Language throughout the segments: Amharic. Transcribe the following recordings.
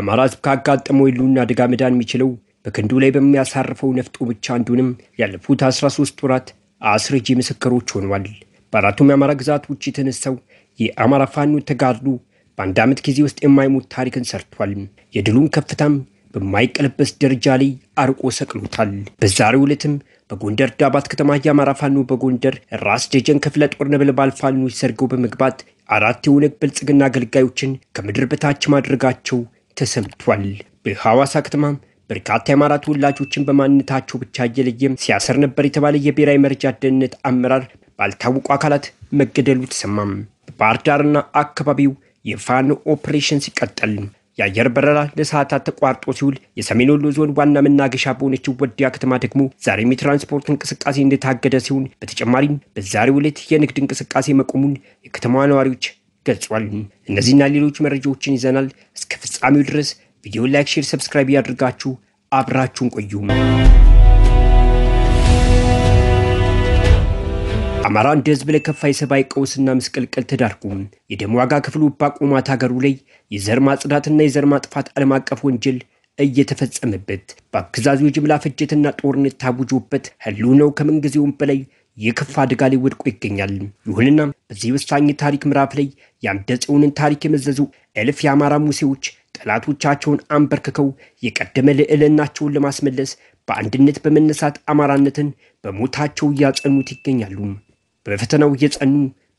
የአማራ ህዝብ ካጋጠመው የሕልውና አደጋ መዳን የሚችለው በክንዱ ላይ በሚያሳርፈው ነፍጡ ብቻ እንዲሆንም ያለፉት 13 ወራት አስረጅ ምስክሮች ሆኗል። በአራቱም የአማራ ግዛቶች የተነሳው የአማራ ፋኖ ተጋድሎ በአንድ ዓመት ጊዜ ውስጥ የማይሞት ታሪክን ሰርቷል። የድሉን ከፍታም በማይቀለበስ ደረጃ ላይ አርቆ ሰቅሎታል። በዛሬው ዕለትም በጎንደር ዳባት ከተማ የአማራ ፋኖ በጎንደር ራስ ደጀን ክፍለ ጦር ነበልባል ፋኖች ሰርገው በመግባት አራት የኦነግ ብልጽግና አገልጋዮችን ከምድር በታች ማድረጋቸው ተሰምቷል። በሐዋሳ ከተማ በርካታ የአማራ ተወላጆችን በማንነታቸው ብቻ እየለየም ሲያሰር ነበር የተባለ የብሔራዊ መረጃ ደህንነት አመራር ባልታወቁ አካላት መገደሉ ተሰማም። በባህር ዳርና አካባቢው የፋኖ ኦፕሬሽን ሲቀጠል የአየር በረራ ለሰዓታት ተቋርጦ ሲውል የሰሜን ወሎ ዞን ዋና መናገሻ በሆነችው ወዲያ ከተማ ደግሞ ዛሬም የትራንስፖርት እንቅስቃሴ እንደታገደ ሲሆን በተጨማሪም በዛሬው ዕለት የንግድ እንቅስቃሴ መቆሙን የከተማዋ ነዋሪዎች ገልጿል። እነዚህና ሌሎች መረጃዎችን ይዘናል። እስከ ፍጻሜው ድረስ ቪዲዮ ላይክ፣ ሼር፣ ሰብስክራይብ ያድርጋችሁ። አብራችሁን ቆዩ። አማራ እንደ ህዝብ ለከፋ የሰብአዊ ቀውስና ምስቅልቅል ተዳርጎ የደም ዋጋ ክፍሉ ባቆማት ሀገሩ ላይ የዘር ማጽዳትና የዘር ማጥፋት ዓለም አቀፍ ወንጀል እየተፈጸመበት በአገዛዙ የጅምላ ፍጅትና ጦርነት ታውጆበት ህልውናው ከምንጊዜውም በላይ የከፋ አደጋ ላይ ወድቆ ይገኛል። ይሁንና በዚህ ወሳኝ ታሪክ ምዕራፍ ላይ የአምደ ጽዮንን ታሪክ የመዘዙ እልፍ የአማራ ሙሴዎች ጠላቶቻቸውን አንበርክከው የቀደመ ልዕልናቸውን ለማስመለስ በአንድነት በመነሳት አማራነትን በሞታቸው እያጸኑት ይገኛሉ። በፈተናው እየጸኑ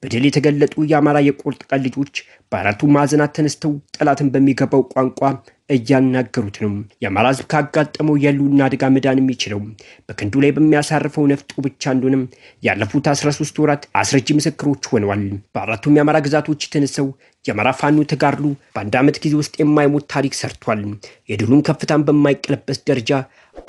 በድል የተገለጡ የአማራ የቁርጥ ቀን ልጆች በአራቱ ማዕዘናት ተነስተው ጠላትን በሚገባው ቋንቋ እያናገሩት ነው። የአማራ ህዝብ ካጋጠመው የሕልውና አደጋ መዳን የሚችለው በክንዱ ላይ በሚያሳርፈው ነፍጡ ብቻ እንደሆነም ያለፉት 13 ወራት አስረጅ ምስክሮች ሆነዋል። በአራቱም የአማራ ግዛቶች የተነሳው የአማራ ፋኖ ተጋድሎ በአንድ ዓመት ጊዜ ውስጥ የማይሞት ታሪክ ሰርቷል። የድሉን ከፍታን በማይቀለበስ ደረጃ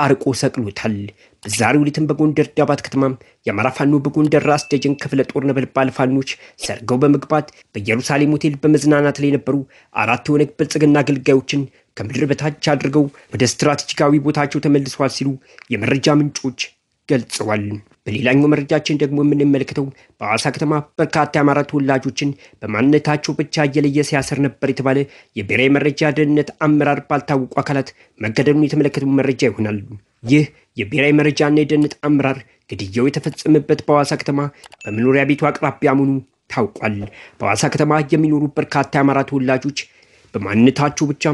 አርቆ ሰቅሎታል። በዛሬ ውሊትም በጎንደር ዳባት ከተማ የአማራ ፋኖ በጎንደር ራስ ደጀን ክፍለ ጦር ነበልባል ፋኖች ሰርገው በመግባት በኢየሩሳሌም ሆቴል በመዝናናት ላይ የነበሩ አራት የኦነግ ብልጽግና አገልጋዮችን ከምድር በታች አድርገው ወደ ስትራቴጂካዊ ቦታቸው ተመልሰዋል ሲሉ የመረጃ ምንጮች ገልጸዋል። በሌላኛው መረጃችን ደግሞ የምንመለከተው በአዋሳ ከተማ በርካታ የአማራ ተወላጆችን በማንነታቸው ብቻ እየለየ ሲያስር ነበር የተባለ የብሔራዊ መረጃ ደህንነት አመራር ባልታወቁ አካላት መገደሉን የተመለከተ መረጃ ይሆናል። ይህ የብሔራዊ መረጃና የደህንነት አመራር ግድያው የተፈጸመበት በአዋሳ ከተማ በመኖሪያ ቤቱ አቅራቢያ መሆኑ ታውቋል። በአዋሳ ከተማ የሚኖሩ በርካታ የአማራ ተወላጆች በማንነታቸው ብቻ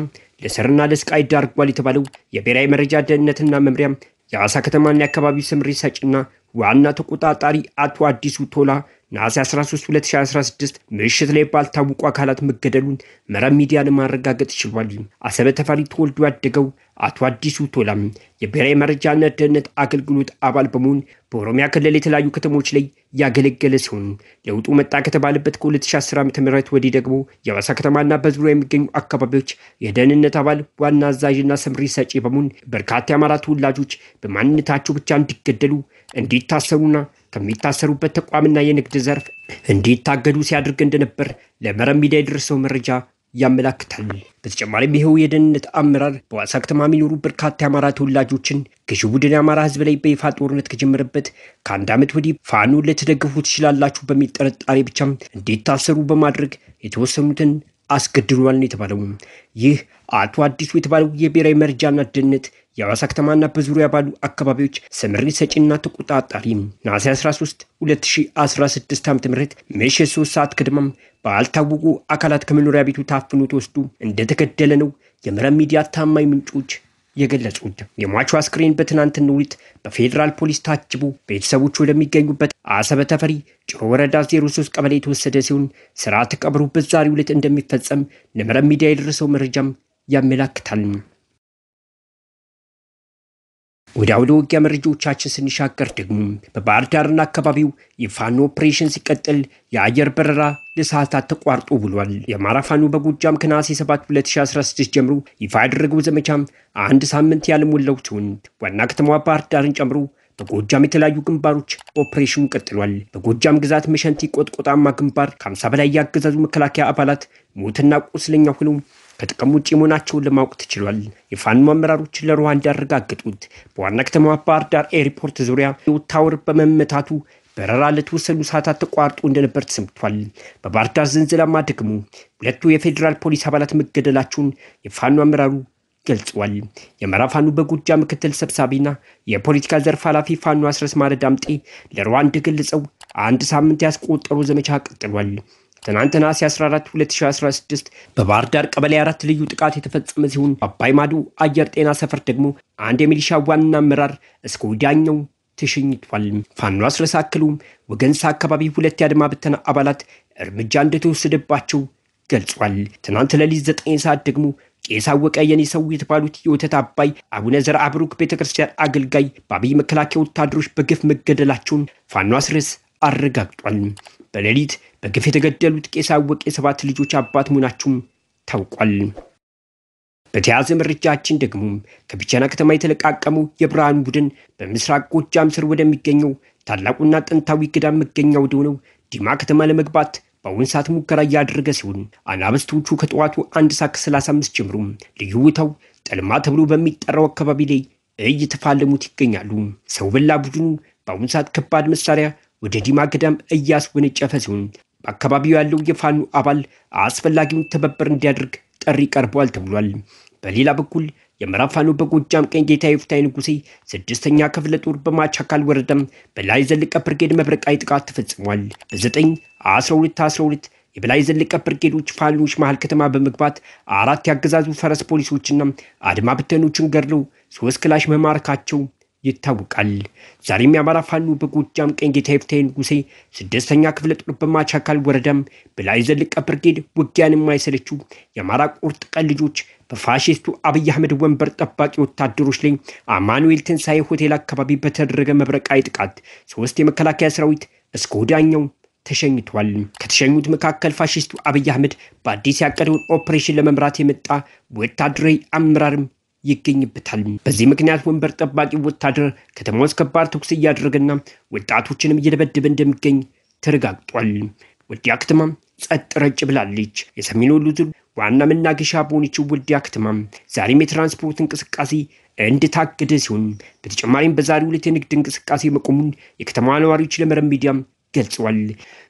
ለስርና ለስቃይ ዳርጓል የተባለው የብሔራዊ መረጃ ደህንነትና መምሪያም የአዋሳ ከተማና የአካባቢው ስምሪት ሰጪና ዋና ተቆጣጣሪ አቶ አዲሱ ቶላ ነሐሴ 13 2016 ምሽት ላይ ባልታወቁ አካላት መገደሉን መረብ ሚዲያ ለማረጋገጥ ችሏል። አሰበ ተፈሪ ተወልዶ ያደገው አቶ አዲሱ ቶላም የብሔራዊ መረጃና ደህንነት አገልግሎት አባል በመሆን በኦሮሚያ ክልል የተለያዩ ከተሞች ላይ ያገለገለ ሲሆን ለውጡ መጣ ከተባለበት ከ2010 ዓ ም ወዲህ ደግሞ የባሳ ከተማና በዙሪያ የሚገኙ አካባቢዎች የደህንነት አባል ዋና አዛዥና ስምሪ ሰጪ በመሆን በርካታ የአማራ ተወላጆች በማንነታቸው ብቻ እንዲገደሉ እንዲታሰሩና ከሚታሰሩበት ተቋምና የንግድ ዘርፍ እንዲታገዱ ሲያደርግ እንደነበር ለመረብ ሚዲያ የደረሰው መረጃ ያመላክታል። በተጨማሪም ይኸው የደህንነት አመራር በዋሳ ከተማ የሚኖሩ በርካታ የአማራ ተወላጆችን ገዢው ቡድን የአማራ ሕዝብ ላይ በይፋ ጦርነት ከጀመረበት ከአንድ ዓመት ወዲህ ፋኖ ልትደግፉ ትችላላችሁ በሚል ጥርጣሬ ብቻ እንዲታሰሩ በማድረግ የተወሰኑትን አስገድሏል የተባለው ይህ አቶ አዲሱ የተባለው የብሔራዊ መረጃና ደህንነት የሐዋሳ ከተማና በዙሪያ ባሉ አካባቢዎች ስምሪት ሰጪና ተቆጣጣሪ ነሐሴ 13 2016 ዓ ም ምሽት 3 ሰዓት ገደማም ባልታወቁ አካላት ከመኖሪያ ቤቱ ታፍኖ ተወስዶ እንደተገደለ ነው የመረብ ሚዲያ ታማኝ ምንጮች የገለጹት። የሟቹ አስክሬን በትናንት ዕለት በፌዴራል ፖሊስ ታጅቦ ቤተሰቦቹ ወደሚገኙበት አሰበ ተፈሪ ጭሮ ወረዳ 03 ቀበሌ የተወሰደ ሲሆን ስርዓተ ቀብሩ በዛሬው ዕለት እንደሚፈጸም ለመረብ ሚዲያ የደረሰው መረጃም ያመላክታል። ወደ አውደ ውጊያ መረጃዎቻችን ስንሻገር ደግሞ በባህር ዳርና አካባቢው የፋኖ ኦፕሬሽን ሲቀጥል የአየር በረራ ለሰዓታት ተቋርጦ ውሏል። የአማራ ፋኖ በጎጃም ከነሐሴ 7 2016 ጀምሮ ይፋ ያደረገው ዘመቻም አንድ ሳምንት ያልሞላው ሲሆን ዋና ከተማዋ ባህር ዳርን ጨምሮ በጎጃም የተለያዩ ግንባሮች ኦፕሬሽኑ ቀጥሏል። በጎጃም ግዛት መሸንቲ ቆጥቆጣማ ግንባር ከ50 በላይ ያገዛዙ መከላከያ አባላት ሞትና ቁስለኛ ሆነው ከጥቅም ውጭ መሆናቸውን ለማወቅ ተችሏል። የፋኖ አመራሮችን ለሩዋንዳ ያረጋገጡት በዋና ከተማዋ ባህር ዳር ኤርፖርት ዙሪያ ታወር በመመታቱ በረራ ለተወሰኑ ሰዓታት ተቋርጦ እንደነበር ተሰምቷል። በባህር ዳር ዘንዘላማ ደግሞ ሁለቱ የፌዴራል ፖሊስ አባላት መገደላቸውን የፋኖ አመራሩ ገልጿል። የመራ ፋኖ በጎጃም ምክትል ሰብሳቢና የፖለቲካ ዘርፍ ኃላፊ ፋኖ አስረስ ማረ ዳምጤ ለሩዋንዳ ገለጸው አንድ ሳምንት ያስቆጠሩ ዘመቻ ቀጥሏል። ትናንትና ነሐሴ 14 2016 በባህር ዳር ቀበሌ አራት ልዩ ጥቃት የተፈጸመ ሲሆን አባይ ማዶ አየር ጤና ሰፈር ደግሞ አንድ የሚሊሻ ዋና አመራር እስከ ወዲያኛው ተሸኝቷል። ፋኖ አስረሳ ወገንሳ አካባቢ ሁለት የአድማ ብተና አባላት እርምጃ እንደተወሰደባቸው ገልጿል። ትናንት ለሊት ዘጠኝ ሰዓት ደግሞ ቄስ አወቀ የኔ ሰው የተባሉት የወተት አባይ አቡነ ዘር አብሩክ ቤተ ክርስቲያን አገልጋይ በአብይ መከላከያ ወታደሮች በግፍ መገደላቸውን ፋኖ አስረስ አረጋግጧል። በሌሊት በግፍ የተገደሉት ቄስ አወቀ የሰባት ልጆች አባት መሆናቸውም ታውቋል። በተያያዘ መረጃችን ደግሞ ከብቻና ከተማ የተለቃቀመው የብርሃን ቡድን በምስራቅ ጎጃም ስር ወደሚገኘው ታላቁና ጥንታዊ ገዳም መገኛ ወደሆነው ዲማ ከተማ ለመግባት በአሁን ሰዓት ሙከራ እያደረገ ሲሆን አናብስቶቹ ከጠዋቱ አንድ ሰዓት ከሰላሳ አምስት ጀምሮ ልዩ ቦታው ጠልማ ተብሎ በሚጠራው አካባቢ ላይ እየተፋለሙት ይገኛሉ። ሰው በላ ቡድኑ በአሁኑ ሰዓት ከባድ መሳሪያ ወደ ዲማ ገዳም እያስወነጨፈ ሲሆን በአካባቢው ያለው የፋኖ አባል አስፈላጊውን ትብብር እንዲያደርግ ጥሪ ቀርቧል ተብሏል። በሌላ በኩል የምዕራብ ፋኖ በጎጃም ቀኝ ጌታ የፍታይ ንጉሴ ስድስተኛ ክፍለ ጦር በማቻካል ወረዳም በላይ ዘለቀ ብርጌድ መብረቃዊ ጥቃት ተፈጽሟል። በዘጠኝ አስራ ሁለት የበላይ ዘለቀ ብርጌዶች ፋኖች መሃል ከተማ በመግባት አራት ያገዛዙ ፈረስ ፖሊሶችና አድማ ብተኖችን ገድለው ሶስት ክላሽ መማረካቸው ይታወቃል። ዛሬም የአማራ በጎጃም ቀኝ ጌታ ይፍታይን ንጉሴ ስድስተኛ ክፍለ ጦር በማቻካል ወረዳም በላይ ዘልቀ ብርጌድ ውጊያን የማይሰለችው የአማራ ቁርጥ ቀን ልጆች በፋሽስቱ አብይ አህመድ ወንበር ጠባቂ ወታደሮች ላይ አማኑኤል ትንሣኤ ሆቴል አካባቢ በተደረገ መብረቃዊ ጥቃት ሶስት የመከላከያ ሰራዊት እስከ ወዲያኛው ተሸኝቷል። ከተሸኙት መካከል ፋሽስቱ አብይ አህመድ በአዲስ ያቀደውን ኦፕሬሽን ለመምራት የመጣ ወታደራዊ አመራርም ይገኝበታል። በዚህ ምክንያት ወንበር ጠባቂ ወታደር ከተማ ውስጥ ከባድ ተኩስ እያደረገና ወጣቶችንም እየደበደበ እንደሚገኝ ተረጋግጧል። ወዲያ ከተማ ጸጥ ረጭ ብላለች። የሰሜን ወሎ ዞን ዋና መናገሻ በሆነችው ወልዲያ ከተማ ዛሬም የትራንስፖርት እንቅስቃሴ እንደታገደ ሲሆን በተጨማሪም በዛሬው ዕለት የንግድ እንቅስቃሴ መቆሙን የከተማዋ ነዋሪዎች ለመረብ ሚዲያም ገልጸዋል።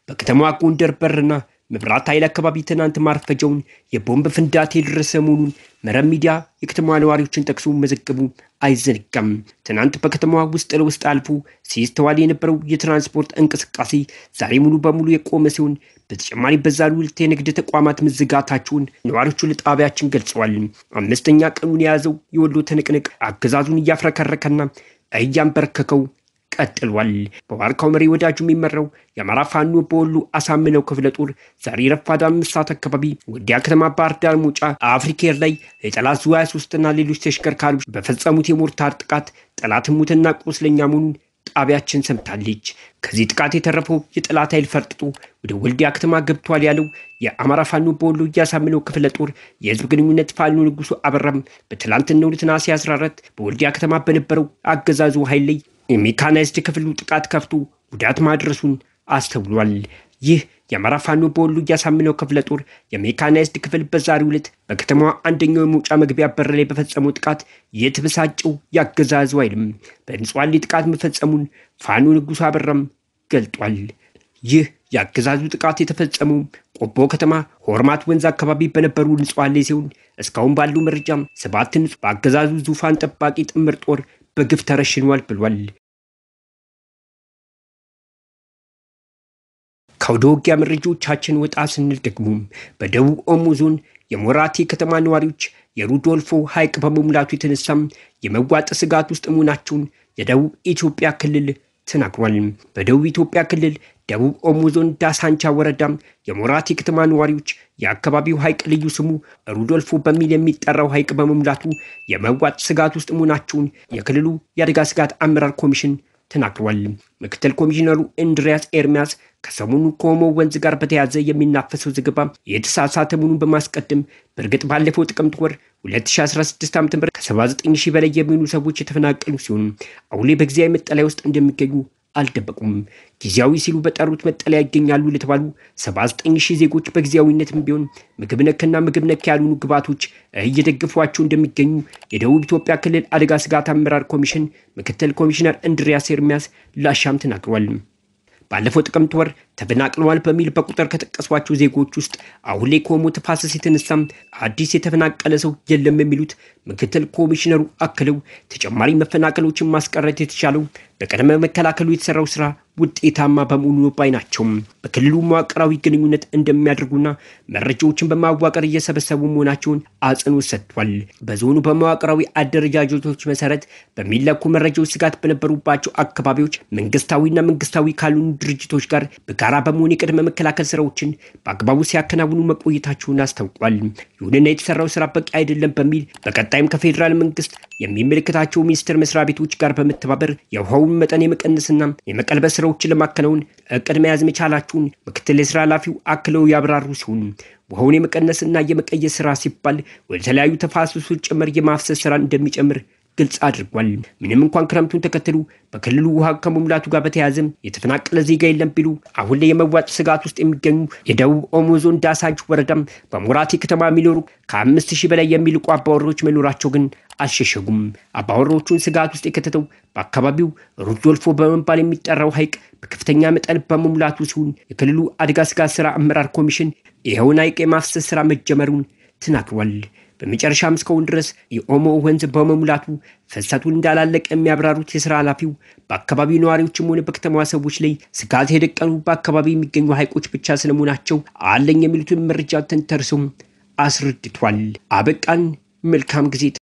በከተማዋ ጎንደር በርና መብራት ኃይል አካባቢ ትናንት ማርፈጃውን የቦምብ ፍንዳታ የደረሰ መሆኑን መረብ ሚዲያ የከተማዋ ነዋሪዎችን ጠቅሶ መዘገቡ አይዘነጋም። ትናንት በከተማዋ ውስጥ ለውስጥ አልፎ ሲስተዋል የነበረው የትራንስፖርት እንቅስቃሴ ዛሬ ሙሉ በሙሉ የቆመ ሲሆን በተጨማሪ በዛ ሉልት የንግድ ተቋማት መዘጋታቸውን ነዋሪዎቹ ለጣቢያችን ገልጸዋል። አምስተኛ ቀኑን የያዘው የወሎ ትንቅንቅ አገዛዙን እያፍረከረከና እያንበረከከው ቀጥሏል። በዋርካው መሪ ወዳጁ የሚመራው የአማራ ፋኖ በወሎ አሳምነው ክፍለ ጦር ዛሬ ረፋድ አምስት ሰዓት አካባቢ ወዲያ ከተማ ባህር ዳር መውጫ አፍሪኬር ላይ የጠላት ዙ 23 እና ሌሎች ተሽከርካሪዎች በፈጸሙት የሞርታር ጥቃት ጠላት ሙትና ቁስለኛ መሆኑን ጣቢያችን ሰምታለች። ከዚህ ጥቃት የተረፈው የጠላት ኃይል ፈርጥጦ ወደ ወልዲያ ከተማ ገብቷል ያለው የአማራ ፋኖ በወሎ እያሳምነው ክፍለ ጦር የህዝብ ግንኙነት ፋኖ ንጉሱ አበራም በትላንትናው ነሐሴ 14 በወልዲያ ከተማ በነበረው አገዛዙ ኃይል ላይ የሜካናይዝድ ክፍሉ ጥቃት ከፍቶ ጉዳት ማድረሱን አስተውሏል። ይህ የአማራ ፋኖ በወሎ እያሳምነው ክፍለ ጦር የሜካናይዝድ ክፍል በዛሬው ዕለት በከተማዋ አንደኛው የመውጫ መግቢያ በር ላይ በፈጸመው ጥቃት የተበሳጨው ያገዛዙ አይልም በንጹሐን ላይ ጥቃት መፈጸሙን ፋኖ ንጉሱ አበራም ገልጧል። ይህ የአገዛዙ ጥቃት የተፈጸመው ቆቦ ከተማ ሆርማት ወንዝ አካባቢ በነበሩ ንጹሐን ላይ ሲሆን እስካሁን ባለው መረጃም ሰባት ንጹ በአገዛዙ ዙፋን ጠባቂ ጥምር ጦር በግፍ ተረሽኗል ብሏል። ከአውደ ውጊያ መረጃዎቻችን ወጣ ስንል ደግሞ በደቡብ ኦሞ ዞን የሞራቴ ከተማ ነዋሪዎች የሩዶልፎ ሐይቅ በመሙላቱ የተነሳም የመዋጥ ስጋት ውስጥ መሆናቸውን የደቡብ ኢትዮጵያ ክልል ተናግሯል። በደቡብ ኢትዮጵያ ክልል ደቡብ ኦሞ ዞን ዳሳንቻ ወረዳም የሞራቲ ከተማ ነዋሪዎች የአካባቢው ሐይቅ ልዩ ስሙ ሩዶልፎ በሚል የሚጠራው ሐይቅ በመሙላቱ የመዋጥ ስጋት ውስጥ መሆናቸውን የክልሉ የአደጋ ስጋት አመራር ኮሚሽን ተናግሯል። ምክትል ኮሚሽነሩ እንድሪያስ ኤርሚያስ ከሰሞኑ ከኦሞ ወንዝ ጋር በተያያዘ የሚናፈሰው ዘገባ የተሳሳተ መሆኑን በማስቀደም በእርግጥ ባለፈው ጥቅምት ወር 2016 ዓ ም ከ79 ሺህ በላይ የሚሆኑ ሰዎች የተፈናቀሉ ሲሆን አሁን በጊዜያዊ መጠለያ ውስጥ እንደሚገኙ አልደበቁም። ጊዜያዊ ሲሉ በጠሩት መጠለያ ይገኛሉ ለተባሉ 79 ሺህ ዜጎች በጊዜያዊነትም ቢሆን ምግብ ነክና ምግብ ነክ ያልሆኑ ግብዓቶች እየደገፏቸው እንደሚገኙ የደቡብ ኢትዮጵያ ክልል አደጋ ስጋት አመራር ኮሚሽን ምክትል ኮሚሽነር እንድሪያስ ኤርሚያስ ላሻም ተናግሯል። ባለፈው ጥቅምት ወር ተፈናቅለዋል በሚል በቁጥር ከጠቀሷቸው ዜጎች ውስጥ አሁን ላይ ከኦሞ ተፋሰስ የተነሳም አዲስ የተፈናቀለ ሰው የለም የሚሉት ምክትል ኮሚሽነሩ አክለው ተጨማሪ መፈናቀሎችን ማስቀረት የተቻለው በቅድመ መከላከሉ የተሰራው ስራ ውጤታማ በመሆኑ ባይ ናቸው። በክልሉ መዋቅራዊ ግንኙነት እንደሚያደርጉና መረጃዎችን በማዋቀር እየሰበሰቡ መሆናቸውን አጽንኦት ሰጥቷል። በዞኑ በመዋቅራዊ አደረጃጀቶች መሰረት በሚለኩ መረጃዎች ስጋት በነበሩባቸው አካባቢዎች መንግስታዊና መንግስታዊ ካልሆኑ ድርጅቶች ጋር በጋራ በመሆን የቅድመ መከላከል ስራዎችን በአግባቡ ሲያከናውኑ መቆየታቸውን አስታውቋል። ይሁንና የተሰራው ስራ በቂ አይደለም በሚል በቀጣይም ከፌዴራል መንግስት የሚመለከታቸው ሚኒስቴር መስሪያ ቤቶች ጋር በመተባበር የውሃው የችግሩን መጠን የመቀነስና የመቀልበስ ስራዎችን ለማከናወን እቅድ መያዝ መቻላችሁን ምክትል የስራ ኃላፊው አክለው ያብራሩ ሲሆን ውሃውን የመቀነስና የመቀየስ ስራ ሲባል ወደ ተለያዩ ተፋሰሶች ጭምር የማፍሰስ ስራ እንደሚጨምር ግልጽ አድርጓል። ምንም እንኳን ክረምቱን ተከትሉ በክልሉ ውሃ ከመሙላቱ ጋር በተያያዘም የተፈናቀለ ዜጋ የለም ቢሉ አሁን ላይ የመዋጭ ስጋት ውስጥ የሚገኙ የደቡብ ኦሞ ዞን ዳሳጅ ወረዳም በሞራቴ ከተማ የሚኖሩ ከአምስት ሺህ በላይ የሚልቁ አባወሮች መኖራቸው ግን አልሸሸጉም። አባወሮቹን ስጋት ውስጥ የከተተው በአካባቢው ሩዶልፎ በመባል የሚጠራው ሐይቅ በከፍተኛ መጠን በመሙላቱ ሲሆን የክልሉ አደጋ ስጋት ስራ አመራር ኮሚሽን ይኸውን ሐይቅ የማፍሰስ ስራ መጀመሩን ተናግሯል። በመጨረሻም እስካሁን ድረስ የኦሞ ወንዝ በመሙላቱ ፍሰቱን እንዳላለቀ የሚያብራሩት የስራ ኃላፊው በአካባቢው ነዋሪዎችም ሆነ በከተማዋ ሰዎች ላይ ስጋት የደቀኑ በአካባቢ የሚገኙ ሐይቆች ብቻ ስለመሆናቸው አለኝ የሚሉትን መረጃ ተንተርሰው አስረድቷል። አበቃን። መልካም ጊዜ